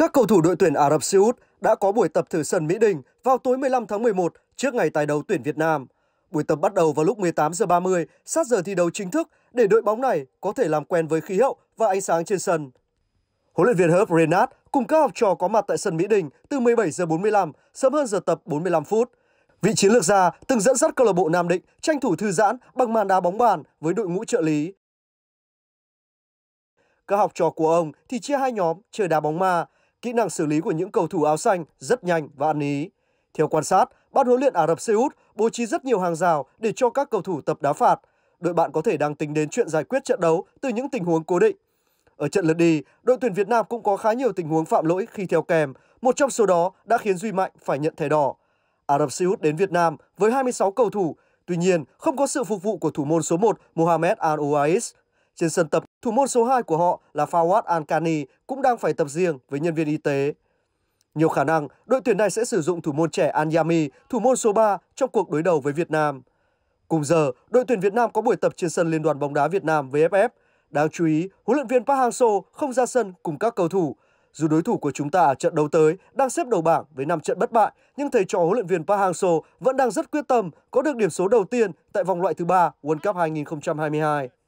Các cầu thủ đội tuyển Ả Rập Xê Út đã có buổi tập thử sân Mỹ Đình vào tối 15 tháng 11 trước ngày tái đấu tuyển Việt Nam. Buổi tập bắt đầu vào lúc 18 giờ 30 sát giờ thi đấu chính thức để đội bóng này có thể làm quen với khí hậu và ánh sáng trên sân. Huấn luyện viên Herb Renat cùng các học trò có mặt tại sân Mỹ Đình từ 17 giờ 45, sớm hơn giờ tập 45 phút. Vị chiến lược gia từng dẫn dắt câu lạc bộ Nam Định tranh thủ thư giãn bằng màn đá bóng bàn với đội ngũ trợ lý. Các học trò của ông thì chia hai nhóm chơi đá bóng ma, kỹ năng xử lý của những cầu thủ áo xanh rất nhanh và ăn ý. Theo quan sát, ban huấn luyện Ả Rập Xê Út bố trí rất nhiều hàng rào để cho các cầu thủ tập đá phạt. Đội bạn có thể đang tính đến chuyện giải quyết trận đấu từ những tình huống cố định. Ở trận lượt đi, đội tuyển Việt Nam cũng có khá nhiều tình huống phạm lỗi khi theo kèm, một trong số đó đã khiến Duy Mạnh phải nhận thẻ đỏ. Ả Rập Xê Út đến Việt Nam với 26 cầu thủ, tuy nhiên không có sự phục vụ của thủ môn số 1 Mohamed Al Trên sân tập Thủ môn số 2 của họ là Fawad Ankani cũng đang phải tập riêng với nhân viên y tế. Nhiều khả năng đội tuyển này sẽ sử dụng thủ môn trẻ Anyami, thủ môn số 3 trong cuộc đối đầu với Việt Nam. Cùng giờ, đội tuyển Việt Nam có buổi tập trên sân Liên đoàn bóng đá Việt Nam VFF. Đáng chú ý, huấn luyện viên Park Hang-seo không ra sân cùng các cầu thủ. Dù đối thủ của chúng ta ở trận đấu tới đang xếp đầu bảng với 5 trận bất bại, nhưng thầy trò huấn luyện viên Park Hang-seo vẫn đang rất quyết tâm có được điểm số đầu tiên tại vòng loại thứ ba World Cup 2022.